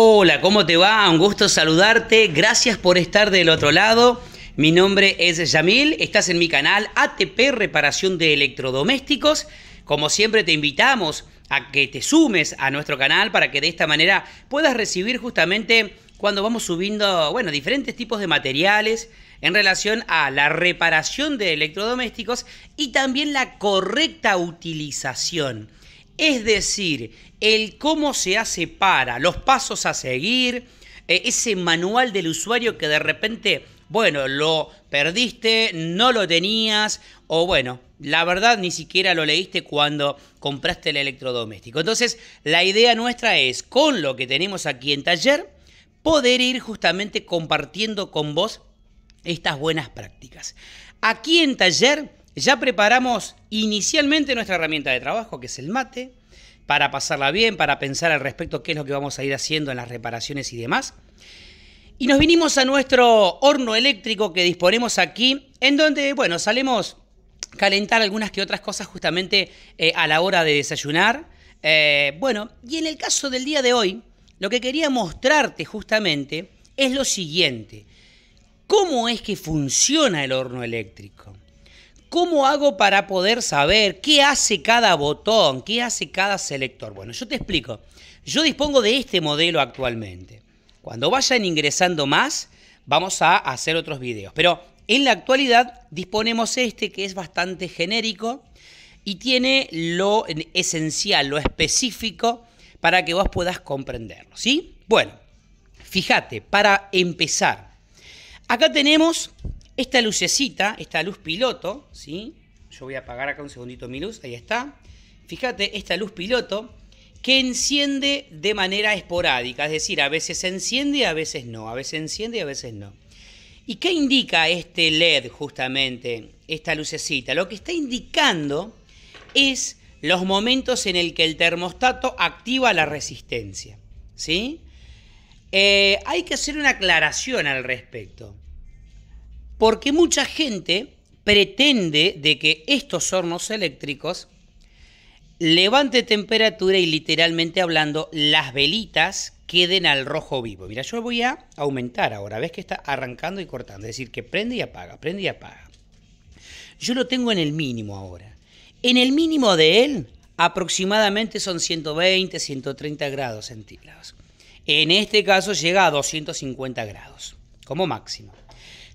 Hola, ¿cómo te va? Un gusto saludarte. Gracias por estar del otro lado. Mi nombre es Yamil, estás en mi canal ATP Reparación de Electrodomésticos. Como siempre te invitamos a que te sumes a nuestro canal para que de esta manera puedas recibir justamente cuando vamos subiendo, bueno, diferentes tipos de materiales en relación a la reparación de electrodomésticos y también la correcta utilización. Es decir, el cómo se hace para, los pasos a seguir, eh, ese manual del usuario que de repente, bueno, lo perdiste, no lo tenías, o bueno, la verdad ni siquiera lo leíste cuando compraste el electrodoméstico. Entonces, la idea nuestra es, con lo que tenemos aquí en taller, poder ir justamente compartiendo con vos estas buenas prácticas. Aquí en taller ya preparamos inicialmente nuestra herramienta de trabajo, que es el mate, para pasarla bien, para pensar al respecto qué es lo que vamos a ir haciendo en las reparaciones y demás. Y nos vinimos a nuestro horno eléctrico que disponemos aquí, en donde, bueno, salemos calentar algunas que otras cosas justamente eh, a la hora de desayunar. Eh, bueno, y en el caso del día de hoy, lo que quería mostrarte justamente es lo siguiente. ¿Cómo es que funciona el horno eléctrico? ¿Cómo hago para poder saber qué hace cada botón, qué hace cada selector? Bueno, yo te explico. Yo dispongo de este modelo actualmente. Cuando vayan ingresando más, vamos a hacer otros videos. Pero en la actualidad disponemos este que es bastante genérico y tiene lo esencial, lo específico para que vos puedas comprenderlo, ¿sí? Bueno, fíjate, para empezar, acá tenemos esta lucecita, esta luz piloto, ¿sí? Yo voy a apagar acá un segundito mi luz, ahí está. Fíjate, esta luz piloto que enciende de manera esporádica, es decir, a veces se enciende, a veces no, a veces enciende y a veces no. ¿Y qué indica este LED justamente, esta lucecita? Lo que está indicando es los momentos en el que el termostato activa la resistencia, ¿sí? Eh, hay que hacer una aclaración al respecto. Porque mucha gente pretende de que estos hornos eléctricos levante temperatura y literalmente hablando las velitas queden al rojo vivo. Mira, yo voy a aumentar ahora, ves que está arrancando y cortando, es decir, que prende y apaga, prende y apaga. Yo lo tengo en el mínimo ahora. En el mínimo de él aproximadamente son 120, 130 grados centígrados. En este caso llega a 250 grados como máximo.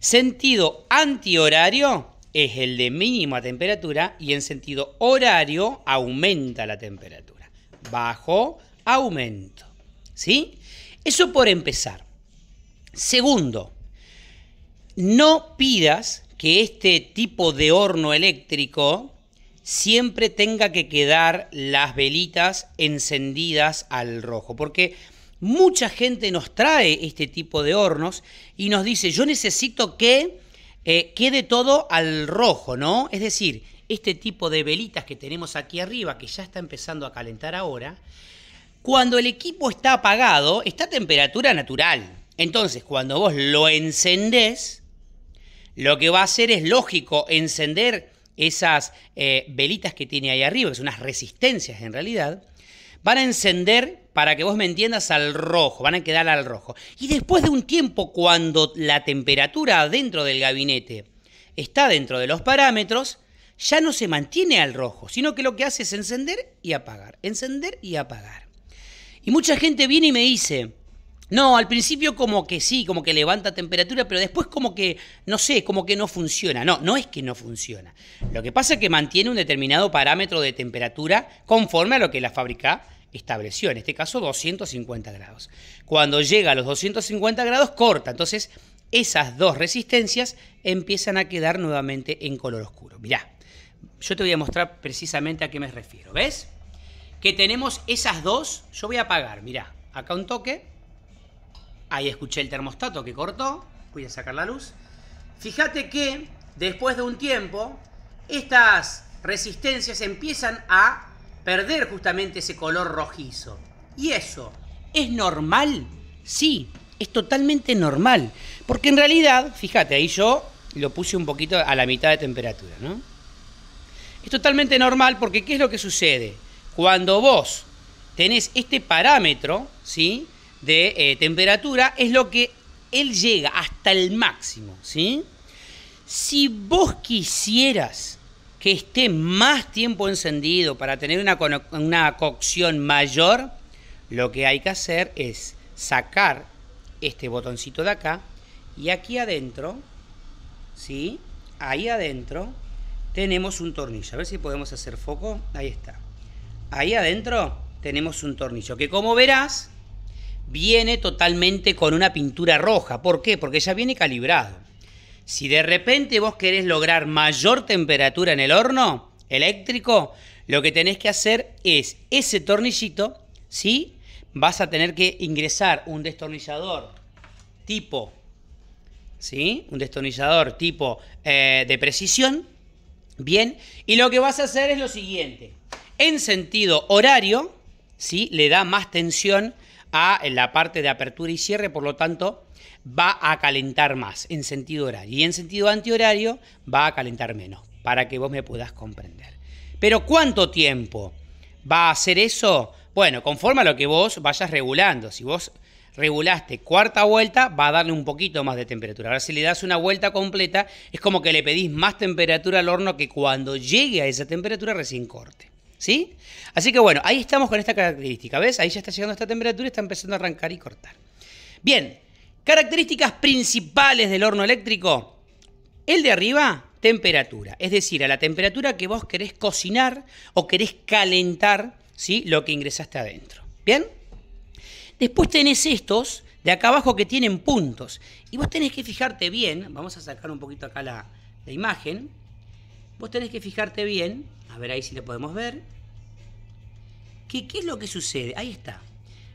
Sentido antihorario es el de mínima temperatura y en sentido horario aumenta la temperatura. Bajo, aumento. ¿Sí? Eso por empezar. Segundo, no pidas que este tipo de horno eléctrico siempre tenga que quedar las velitas encendidas al rojo, porque mucha gente nos trae este tipo de hornos y nos dice, yo necesito que eh, quede todo al rojo, ¿no? Es decir, este tipo de velitas que tenemos aquí arriba, que ya está empezando a calentar ahora, cuando el equipo está apagado, está a temperatura natural. Entonces, cuando vos lo encendés, lo que va a hacer es lógico encender esas eh, velitas que tiene ahí arriba, que son unas resistencias en realidad, van a encender, para que vos me entiendas, al rojo, van a quedar al rojo. Y después de un tiempo, cuando la temperatura dentro del gabinete está dentro de los parámetros, ya no se mantiene al rojo, sino que lo que hace es encender y apagar, encender y apagar. Y mucha gente viene y me dice, no, al principio como que sí, como que levanta temperatura, pero después como que, no sé, como que no funciona. No, no es que no funciona. Lo que pasa es que mantiene un determinado parámetro de temperatura conforme a lo que la fábrica estableció, en este caso 250 grados. Cuando llega a los 250 grados, corta. Entonces, esas dos resistencias empiezan a quedar nuevamente en color oscuro. Mirá, yo te voy a mostrar precisamente a qué me refiero. ¿Ves? Que tenemos esas dos, yo voy a apagar, mirá, acá un toque Ahí escuché el termostato que cortó. Voy a sacar la luz. Fíjate que después de un tiempo, estas resistencias empiezan a perder justamente ese color rojizo. ¿Y eso es normal? Sí, es totalmente normal. Porque en realidad, fíjate, ahí yo lo puse un poquito a la mitad de temperatura, ¿no? Es totalmente normal porque ¿qué es lo que sucede? Cuando vos tenés este parámetro, ¿sí? de eh, temperatura es lo que él llega hasta el máximo, ¿sí? Si vos quisieras que esté más tiempo encendido para tener una, cocción mayor, lo que hay que hacer es sacar este botoncito de acá y aquí adentro, ¿sí? Ahí adentro tenemos un tornillo. A ver si podemos hacer foco. Ahí está. Ahí adentro tenemos un tornillo que como verás viene totalmente con una pintura roja. ¿Por qué? Porque ya viene calibrado. Si de repente vos querés lograr mayor temperatura en el horno eléctrico, lo que tenés que hacer es ese tornillito, ¿sí? Vas a tener que ingresar un destornillador tipo, ¿sí? Un destornillador tipo eh, de precisión, ¿bien? Y lo que vas a hacer es lo siguiente. En sentido horario, ¿sí? Le da más tensión a la parte de apertura y cierre, por lo tanto va a calentar más en sentido horario y en sentido antihorario va a calentar menos, para que vos me puedas comprender. Pero ¿cuánto tiempo va a hacer eso? Bueno, conforme a lo que vos vayas regulando, si vos regulaste cuarta vuelta, va a darle un poquito más de temperatura. Ahora, si le das una vuelta completa, es como que le pedís más temperatura al horno que cuando llegue a esa temperatura recién corte. ¿Sí? Así que bueno, ahí estamos con esta característica. ¿Ves? Ahí ya está llegando esta temperatura y está empezando a arrancar y cortar. Bien, características principales del horno eléctrico. El de arriba, temperatura. Es decir, a la temperatura que vos querés cocinar o querés calentar ¿sí? lo que ingresaste adentro. ¿Bien? Después tenés estos de acá abajo que tienen puntos. Y vos tenés que fijarte bien, vamos a sacar un poquito acá la imagen, vos tenés que fijarte bien, a ver ahí si lo podemos ver, que qué es lo que sucede. Ahí está.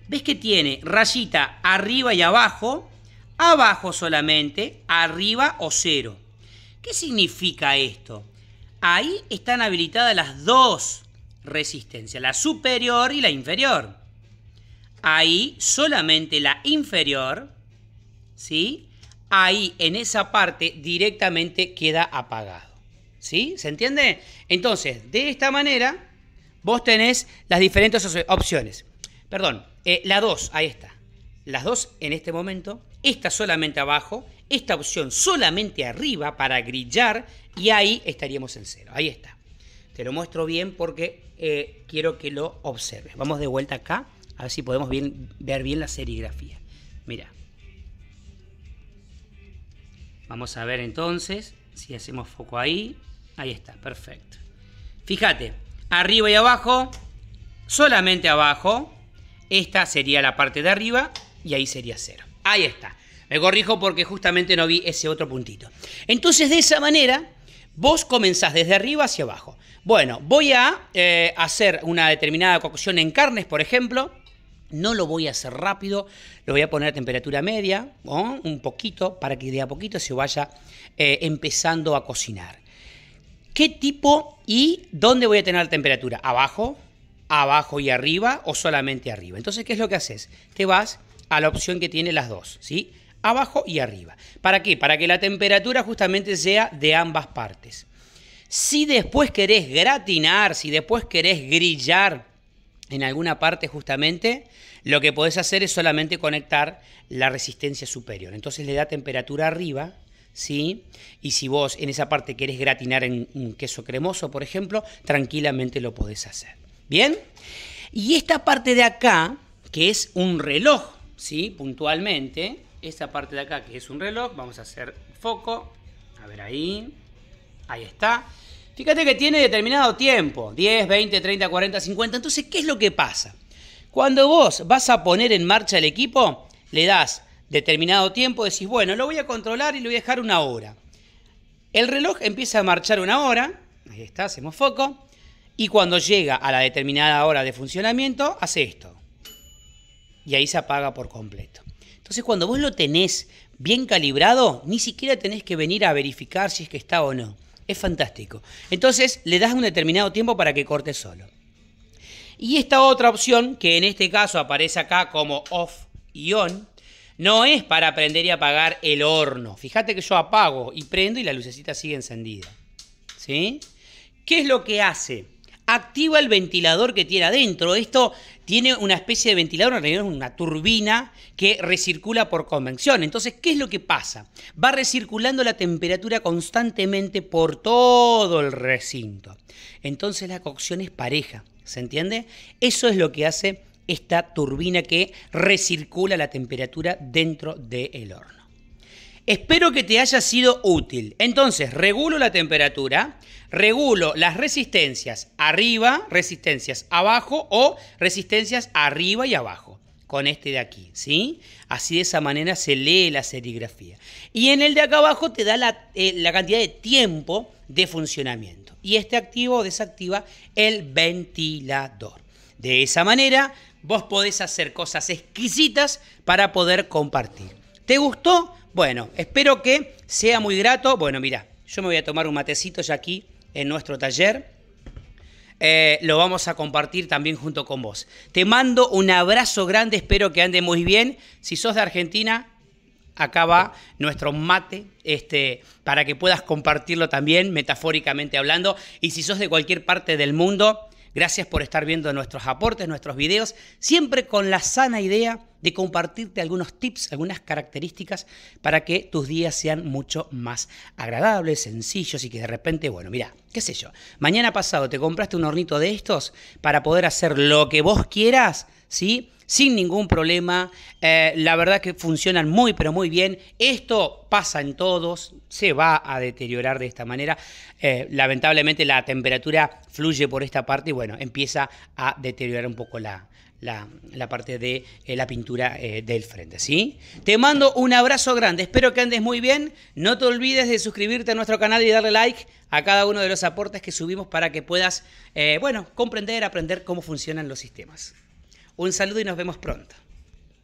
Ves que tiene rayita arriba y abajo, abajo solamente, arriba o cero. ¿Qué significa esto? Ahí están habilitadas las dos resistencias, la superior y la inferior. Ahí solamente la inferior, ¿sí? Ahí en esa parte directamente queda apagada. ¿Sí? ¿Se entiende? Entonces, de esta manera, vos tenés las diferentes opciones. Perdón, eh, la 2, ahí está. Las dos en este momento, esta solamente abajo, esta opción solamente arriba para grillar y ahí estaríamos en cero. Ahí está. Te lo muestro bien porque eh, quiero que lo observes. Vamos de vuelta acá, a ver si podemos ver bien la serigrafía. Mira. Vamos a ver entonces. Si hacemos foco ahí, ahí está, perfecto. Fíjate, arriba y abajo, solamente abajo, esta sería la parte de arriba y ahí sería cero. Ahí está. Me corrijo porque justamente no vi ese otro puntito. Entonces, de esa manera, vos comenzás desde arriba hacia abajo. Bueno, voy a eh, hacer una determinada cocción en carnes, por ejemplo. No lo voy a hacer rápido, lo voy a poner a temperatura media, un poquito, para que de a poquito se vaya eh, empezando a cocinar. ¿Qué tipo y dónde voy a tener la temperatura? ¿Abajo? ¿Abajo y arriba? ¿O solamente arriba? Entonces, ¿qué es lo que haces? Te vas a la opción que tiene las dos, ¿sí? Abajo y arriba. ¿Para qué? Para que la temperatura justamente sea de ambas partes. Si después querés gratinar, si después querés grillar, en alguna parte justamente, lo que podés hacer es solamente conectar la resistencia superior. Entonces le da temperatura arriba, ¿sí? Y si vos en esa parte querés gratinar en un queso cremoso, por ejemplo, tranquilamente lo podés hacer. ¿Bien? Y esta parte de acá, que es un reloj, ¿sí? Puntualmente, esta parte de acá que es un reloj, vamos a hacer foco, a ver ahí, ahí está. Fíjate que tiene determinado tiempo, 10, 20, 30, 40, 50. Entonces, ¿qué es lo que pasa? Cuando vos vas a poner en marcha el equipo, le das determinado tiempo, decís, bueno, lo voy a controlar y lo voy a dejar una hora. El reloj empieza a marchar una hora, ahí está, hacemos foco, y cuando llega a la determinada hora de funcionamiento, hace esto. Y ahí se apaga por completo. Entonces, cuando vos lo tenés bien calibrado, ni siquiera tenés que venir a verificar si es que está o no es fantástico. Entonces le das un determinado tiempo para que corte solo. Y esta otra opción, que en este caso aparece acá como off y on, no es para prender y apagar el horno. Fíjate que yo apago y prendo y la lucecita sigue encendida. ¿Sí? ¿Qué es lo que hace? activa el ventilador que tiene adentro. Esto tiene una especie de ventilador, en una turbina que recircula por convección. Entonces, ¿qué es lo que pasa? Va recirculando la temperatura constantemente por todo el recinto. Entonces la cocción es pareja, ¿se entiende? Eso es lo que hace esta turbina que recircula la temperatura dentro del horno. Espero que te haya sido útil. Entonces, regulo la temperatura, regulo las resistencias arriba, resistencias abajo o resistencias arriba y abajo. Con este de aquí, ¿sí? Así de esa manera se lee la serigrafía. Y en el de acá abajo te da la, eh, cantidad de tiempo de funcionamiento. Y este activa o desactiva el ventilador. De esa manera, vos podés hacer cosas exquisitas para poder compartir. ¿Te gustó? Bueno, espero que sea muy grato. Bueno, mira, yo me voy a tomar un matecito ya aquí en nuestro taller. Eh, lo vamos a compartir también junto con vos. Te mando un abrazo grande, espero que ande muy bien. Si sos de Argentina, acá va nuestro mate, este, para que puedas compartirlo también, metafóricamente hablando. Y si sos de cualquier parte del mundo, Gracias por estar viendo nuestros aportes, nuestros videos, siempre con la sana idea de compartirte algunos tips, algunas características para que tus días sean mucho más agradables, sencillos y que de repente, bueno, mira, qué sé yo, mañana pasado te compraste un hornito de estos para poder hacer lo que vos quieras, ¿sí? sin ningún problema. Eh, la verdad que funcionan muy, pero muy bien. Esto pasa en todos, se va a deteriorar de esta manera. Eh, lamentablemente la temperatura fluye por esta parte y bueno, empieza a deteriorar un poco la, parte de eh, la pintura del frente, ¿sí? Te mando un abrazo grande, espero que andes muy bien, no te olvides de suscribirte a nuestro canal y darle like a cada uno de los aportes que subimos para que puedas, bueno, comprender, aprender cómo funcionan los sistemas. Un saludo y nos vemos pronto.